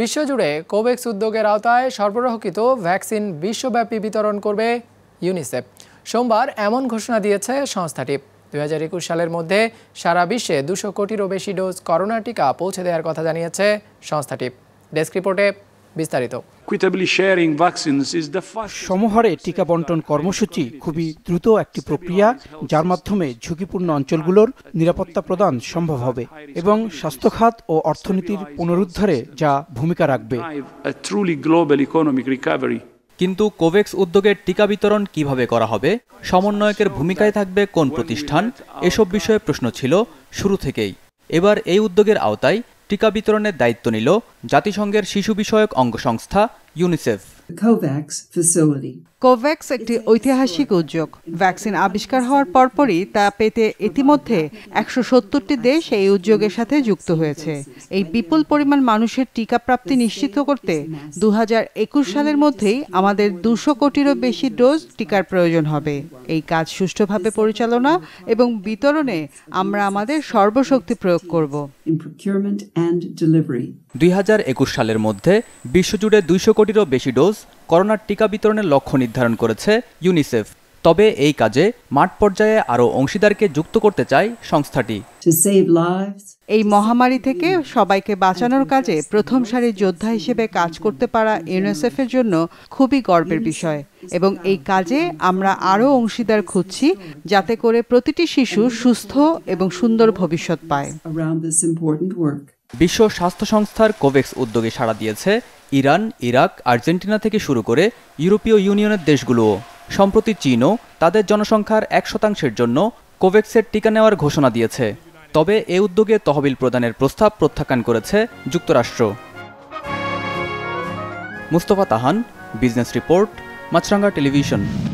বিশ্বজুড়ে কোভ্যাক্স উদ্যোগের আওতায় সরবরাহকৃত ভ্যাকসিন বিশ্বব্যাপী বিতরণ করবে ইউনিসেফ সোমবার এমন ঘোষণা দিয়েছে সংস্থাটি দুই একুশ সালের মধ্যে সারা বিশ্বে দুশো কোটিরও বেশি ডোজ করোনা টিকা পৌঁছে দেওয়ার কথা জানিয়েছে সংস্থাটি ডেস্ক রিপোর্টে বিস্তারিত সমহারে টিকা বন্টন কর্মসূচি খুবই দ্রুত একটি প্রক্রিয়া যার মাধ্যমে ঝুঁকিপূর্ণ অঞ্চলগুলোর নিরাপত্তা প্রদান সম্ভব হবে এবং স্বাস্থ্য খাত ও অর্থনীতির পুনরুদ্ধারে যা ভূমিকা রাখবে কিন্তু কোভেক্স উদ্যোগের টিকা বিতরণ কিভাবে করা হবে সমন্বয়কের ভূমিকায় থাকবে কোন প্রতিষ্ঠান এসব বিষয়ে প্রশ্ন ছিল শুরু থেকেই এবার এই উদ্যোগের আওতায় টিকা বিতরণের দায়িত্ব নিল জাতিসংঘের শিশু বিষয়ক অঙ্গসংস্থা ইউনিসেফ কোভ্যাক্স একটি ঐতিহাসিক উদ্যোগ ভ্যাকসিন আবিষ্কার হওয়ার পরপরই তা পেতে ইতিমধ্যে একশো সত্তরটি দেশ এই উদ্যোগের সাথে যুক্ত হয়েছে এই বিপুল পরিমাণ মানুষের টিকা প্রাপ্তি নিশ্চিত করতে দু সালের মধ্যেই আমাদের দুশো কোটিরও বেশি ডোজ টিকার প্রয়োজন হবে এই কাজ সুষ্ঠুভাবে পরিচালনা এবং বিতরণে আমরা আমাদের সর্বশক্তি প্রয়োগ করব দুই সালের মধ্যে বিশ্বজুড়ে দুইশো কোটিরও বেশি ডোজ ডোজ করোনার টিকা বিতরণের লক্ষ্য নির্ধারণ করেছে ইউনিসেফ তবে এই কাজে মাঠ পর্যায়ে আরও অংশীদারকে যুক্ত করতে চায় সংস্থাটি এই মহামারী থেকে সবাইকে বাঁচানোর কাজে প্রথম সারির যোদ্ধা হিসেবে কাজ করতে পারা ইউনিসেফ এর জন্য খুবই গর্বের বিষয় এবং এই কাজে আমরা আরও অংশীদার খুঁজছি যাতে করে প্রতিটি শিশু সুস্থ এবং সুন্দর ভবিষ্যৎ পায় বিশ্ব স্বাস্থ্য সংস্থার কোভেক্স উদ্যোগে সাড়া দিয়েছে ইরান ইরাক আর্জেন্টিনা থেকে শুরু করে ইউরোপীয় ইউনিয়নের দেশগুলোও সম্প্রতি চীনও তাদের জনসংখ্যার এক শতাংশের জন্য কোভ্যাক্সের টিকা নেওয়ার ঘোষণা দিয়েছে তবে এ উদ্যোগে তহবিল প্রদানের প্রস্তাব প্রত্যাখ্যান করেছে যুক্তরাষ্ট্র মুস্তফা তাহান বিজনেস রিপোর্ট মাছরাঙ্গা টেলিভিশন